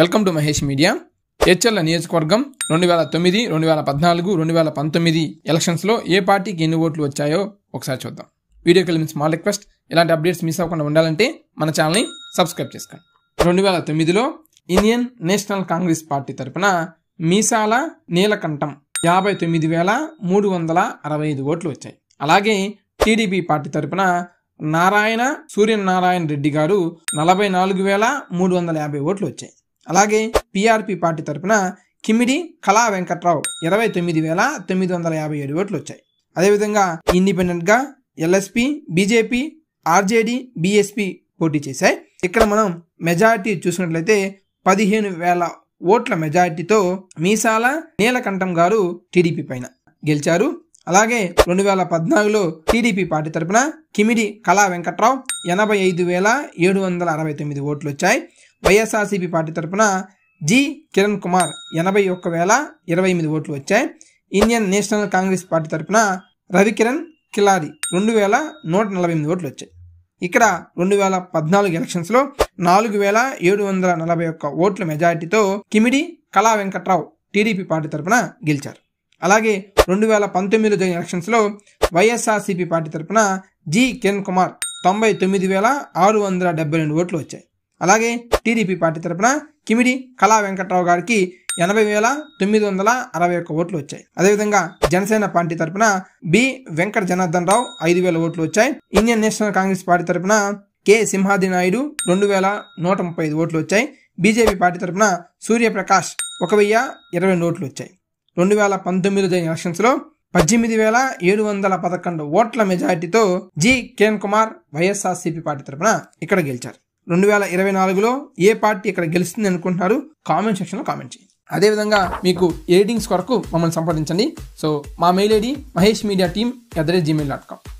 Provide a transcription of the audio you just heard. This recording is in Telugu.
వెల్కమ్ టు మహేష్ మీడియా హెచ్ఎల్ నియోజకవర్గం రెండు వేల తొమ్మిది రెండు వేల పద్నాలుగు రెండు వేల పంతొమ్మిది ఎలక్షన్స్లో ఏ పార్టీకి ఎన్ని ఓట్లు వచ్చాయో ఒకసారి చూద్దాం వీడియో వెళ్ళిన స్మాల్ రిక్వెస్ట్ ఇలాంటి అప్డేట్స్ మిస్ అవ్వకుండా ఉండాలంటే మన ఛానల్ని సబ్స్క్రైబ్ చేసుకోండి రెండు వేల తొమ్మిదిలో ఇండియన్ నేషనల్ కాంగ్రెస్ పార్టీ తరఫున మీసాల నీలకంఠం యాభై తొమ్మిది వేల మూడు వందల అరవై ఐదు ఓట్లు వచ్చాయి అలాగే టీడీపీ పార్టీ తరఫున నారాయణ సూర్యనారాయణ రెడ్డి గారు నలభై నాలుగు వేల మూడు వందల యాభై ఓట్లు వచ్చాయి అలాగే పీఆర్పీ పార్టీ తరపున కిమిడి కళా వెంకట్రావు ఇరవై తొమ్మిది వేల తొమ్మిది వందల యాభై ఏడు ఓట్లు వచ్చాయి అదేవిధంగా ఇండిపెండెంట్గా ఎల్ఎస్పి బీజేపీ ఆర్జేడి బీఎస్పీ పోటీ చేశాయి ఇక్కడ మనం మెజారిటీ చూసినట్లయితే పదిహేను వేల ఓట్ల మెజారిటీతో మీసాల నీలకంఠం గారు టీడీపీ పైన గెలిచారు అలాగే రెండు వేల పద్నాలుగులో టీడీపీ పార్టీ తరపున కిమిడి కళా వెంకట్రావు ఎనభై ఐదు వేల ఏడు వందల అరవై తొమ్మిది ఓట్లు వచ్చాయి వైఎస్ఆర్సీపీ పార్టీ తరఫున జి కిరణ్ కుమార్ ఎనభై ఒక్క వేల ఇరవై ఎనిమిది ఓట్లు వచ్చాయి ఇండియన్ నేషనల్ కాంగ్రెస్ పార్టీ తరఫున రవికిరణ్ కిలారి రెండు వేల నూట నలభై ఎనిమిది ఓట్లు వచ్చాయి ఇక్కడ రెండు వేల పద్నాలుగు ఎలక్షన్స్లో నాలుగు వేల ఏడు వందల నలభై ఒక్క ఓట్ల మెజారిటీతో కిమిడి కళా వెంకట్రావు టీడీపీ పార్టీ తరఫున గెలిచారు అలాగే రెండు వేల పంతొమ్మిదిలో జరిగిన ఎలక్షన్స్లో వైఎస్ఆర్సీపీ పార్టీ తరఫున జి కిరణ్ కుమార్ తొంభై తొమ్మిది వేల ఆరు వందల డెబ్బై రెండు ఓట్లు వచ్చాయి అలాగే టీడీపీ పార్టీ తరపున కిమిడి కళా వెంకట్రావు గారికి ఎనభై వేల తొమ్మిది వందల అరవై ఒక్క ఓట్లు వచ్చాయి అదేవిధంగా జనసేన పార్టీ తరపున బి వెంకట జనార్దన్ రావు ఐదు వేల ఓట్లు వచ్చాయి ఇండియన్ నేషనల్ కాంగ్రెస్ పార్టీ తరఫున కె సింహాది నాయుడు రెండు వేల నూట ముప్పై ఐదు ఓట్లు వచ్చాయి బీజేపీ పార్టీ తరపున సూర్యప్రకాష్ ఒక వెయ్యి ఇరవై రెండు ఓట్లు వచ్చాయి రెండు వేల పంతొమ్మిది జరిగిన ఎలక్షన్స్లో పద్దెనిమిది వేల ఏడు వందల పదకొండు ఓట్ల మెజారిటీతో G Kiran Kumar YSRCP party తరపున ఇక్కడ గెలిచారు రెండు వేల ఇరవై నాలుగులో ఏ పార్టీ ఇక్కడ గెలుస్తుంది అనుకుంటున్నారు కామెంట్ సెక్షన్లో కామెంట్ చేయండి అదేవిధంగా మీకు ఎడిటింగ్స్ కొరకు మమ్మల్ని సంప్రదించండి సో మా mail ID Mahesh media team at the rate gmail dot com